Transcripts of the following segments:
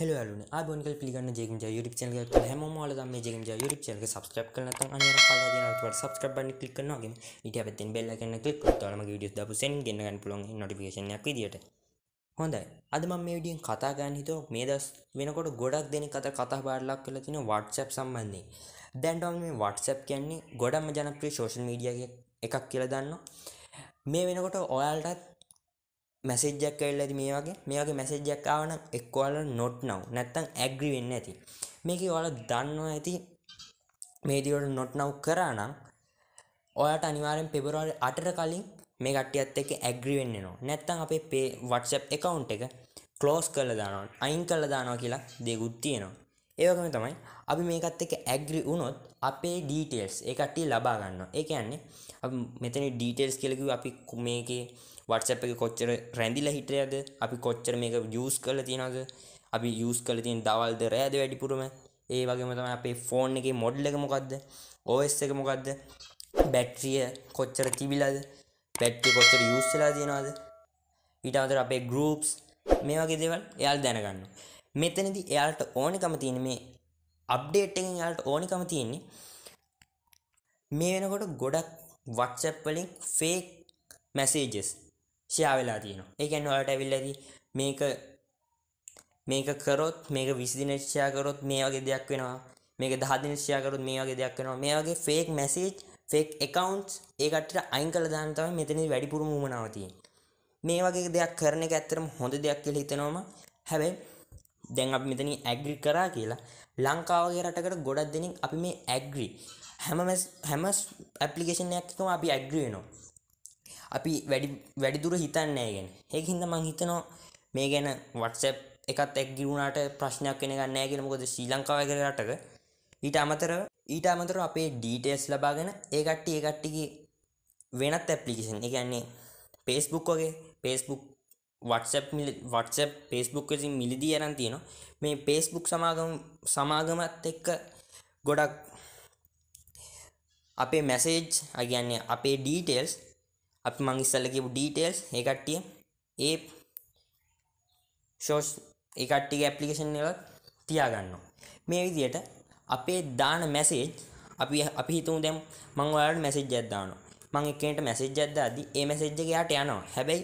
හෙලවලුන ආබොන්ගල් පිගන්න ජෙගම යුරප චනල හැමෝමල මේ ජෙගම යුරප චනක සබස්ක්‍රප් කරන තන් අනර පල ට සබස්ක්‍රබ් බන්න කලික් කරනවාගේ ඉට පැත්තෙන් බෙල්ල කන්න කලික් කොත්තලම විඩිය දපුසෙන් ගන්නගන්න පුළොන් නොටිකේශනයක් විදිට හොඳයි අදම මේ විඩියෙන් කතා ගන්න හිතෝ මේ දස් වෙනකොට ගොඩක් දෙන කත කතා බාරලක් කළ තින වට්සප් සම්බන්ධය දැන්ටම මේ වට්සප් කියන්නේ ගොඩම ජනප්‍රී ශෝෂන් මීඩියගේ එකක් කියල දන්න මේ වෙනකොට ඔයාල්ටත් මැසෙජ්ජක් කල්ලති මේ වගේ මේගේ මැසෙජ්ජක්කාවන එක්වාල නොට් නව් නැත්තං ඇග්‍රි වෙන්න ඇති මේක ඔල දන්නවා ඇති මේදිවට නොට් නව් කරානම් ඔයාට අනිවාරෙන් පෙබරවාල් අටර කලින් මේ ගටියත් එක ඇග්‍රි වෙන්නවා නැත්තං අපේ පේ වටසප් එකවුන්් එක කලෝස් කල දානවා අයින් කල දානවා කියලා දෙකුත් තියෙනවා ඒවගම තමයි අපි මේකත් එක ඇග්‍රි වුණොත් අපේ ඩීටේල්ස් එකට ලබා ගන්න ඒ කියන්නේ මෙතන ඩීටේල්ස් කෙලකු අපි මේකේ වටසැප් එක කොච්චර රැඳිල හිටරයද අපි කොච්චර මේක යස් කල තියෙනද අපි යස් කල තියෙන දවල්ද රෑද වැඩිපුරම ඒ වගේම තම අපේ ෆෝන් එක මොඩ්ල එක මොකක්ද ඕස් එක මොකක්ද බැට්‍රිය කොච්චර තිබිලද පැට්ටි කොච්චර යස්ලා තියෙනවාද ඊට අතර අපේ ගරුප්ස් මේ වගේ දෙවල් එයාල් දැනගන්න මෙතනදි එයාට ඕනිකම තියෙන මේ අප්ඩේට් එකෙන් එයාට ඕනිකම තියෙන්නේ මේ වෙනකොට ගොඩක් WhatsApp වලින් fake messages ෂෙයා වෙලා තියෙනවා. ඒ කියන්නේ ඔයාලට ඇවිල්ලාදී මේක මේක කරොත් මේක 20 දින ෂෙයා කරොත් මේ වගේ දෙයක් වෙනවා. මේක 10 දින ෂෙයා කරොත් මේ වගේ දෙයක් වෙනවා. මේ වගේ fake message fake accounts ඒ කට්ටියට අයින් කළා දාන්න තමයි මෙතනදී වැඩිපුරම වුණාව තියෙන්නේ. මේ වගේ දෙයක් කරන එක ඇත්තටම හොඳ දෙයක් කියලා හිතනවාම හැබැයි දැන් අප මෙතන ඇග්‍රි කරා කියලා ලංකාවගේ රටකට ගොඩක් දෙනින් අපි මේ ඇග්‍රි හැම හැම ඇපලිකේෂන් ඇත්තකම අපි ඇග්‍රියනවා අපි වැඩි වැඩිදුර හිතන්නෑගෙන ඒහින්ද මං හිතනවා මේ ගැන වටසැප් එකත් ඇක්ගිරුණාට ප්‍රශ්නයක් කෙන ගන්නෑගෙන මොකද ශ්‍රී ලංකාව කරටක ඊට අමතර ඊට අමතර අපේ ඩීටස් ලබාගෙන ඒකට්ටි ඒකට්ටිගේ වෙනත් ඇපලිකේෂන් එකන්නේ පේස්බුක් වගේ පේස්බුක් වටසප් මිල වටසප් පේස්බුක් විසින් මිලිදී අරන් තියෙනවා මේ පේස්බුක් සමාගම සමාගමත් එක්ක ගොඩක් අපේ මැසේජ් අගන්නේ අපේ ඩීටේල්ස් අපි මං ඉස්සල්ල කියපු ඩීටේල්ස් ඒ කට්ටිය ඒ ෂෝස් ඒ කට්ටිය ඇප්ලිකේෂන් එකත් තියාගන්නවා මේ විදියට අපේ දාන මැසේජ් අපි අපි හිතමු දැන් මම ඔයාලට මැසේජ් එකක් දානවා මම එකේට මැසේජ් එකක් දාද්දි ඒ මැසේජ් එක යාට යනවා හැබැයි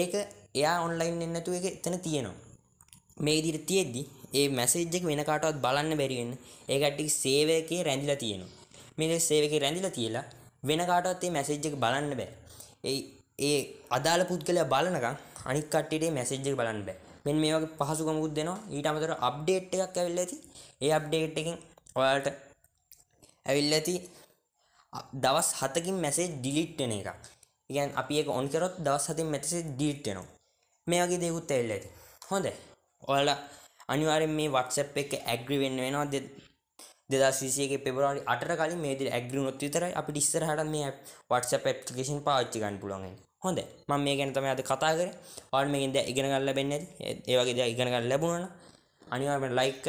ඒක එයා ඔන්ලයින් එන්නතු එක එතන තියෙනවා මේ දිර තියෙද්දි ඒ මැසේජ්ජක වෙන කාටවත් බලන්න බැරිවෙන්න ඒකට්ටි සේවයකේ රැඳිලා තියෙනවා මේ සේවකේ රැඳිලා තියලා වෙන කාටවත් ඒ මැසේජ්ජක බලන්න බෑ ඒ ඒ අදාළ පුද්ගලයා බලනකම් අනික් කට්ටියට මැසේජ්ජක බලන්න බෑ මෙන් මේ වගේ පහසුකමකුත් දෙනවා ඊට අමතර අප්ඩේට් එකක් ඇවිල්ලා ඇති ඒ අප්ඩේට් එකෙන් ඔයාලට ඇවිල්ලා ඇති දවස් හතකින් මැසේජ් ඩිලිට් වෙන එකක් ඉගන් අපි එක ඔන් කරොත් දවස් හතින් මෙතසේ ඩීට්ටනවා මේ වගේ දෙකුත් එල්ල ඇති හොඳ ඔල අනිවාරෙන් මේ වටසප් එක ඇග්‍රිවෙන්න වෙනවා දෙ දෙදසිසියගේ පෙබරවාරි අට කලින් මේ දිර ඇග්‍රිනොත් විතර අපි ඩිස්සරහට මේ වටසප් පප්ිකේෂන් පාච්චිකන් පුළොන්ගේ හොඳ මම මේ ගැන තම අද කතා කර ඔල් මේකින්ද ඉගෙන ගල්ල බෙන්න ඇති ඒවගේ ද ඉගෙන ගල් ලැබුණන අනිවාරෙන් ලයික්ක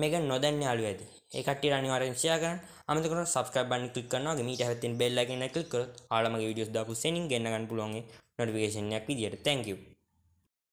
මේක නොදැන්න අලු ඇති ඒකට අනිවාරෙන් ෂයාකරන් අමතකර සබස්ක්‍රබන් කලික් කරනවා මීට හැත්තෙන් බෙල්ලගෙන කලික් කරොත් ආලමගේ වීඩියෝස් දාපු සෙනින් ගෙන්නගන්න පුළුවන් නොටිෆිකේෂන් එකක් විදියට thank you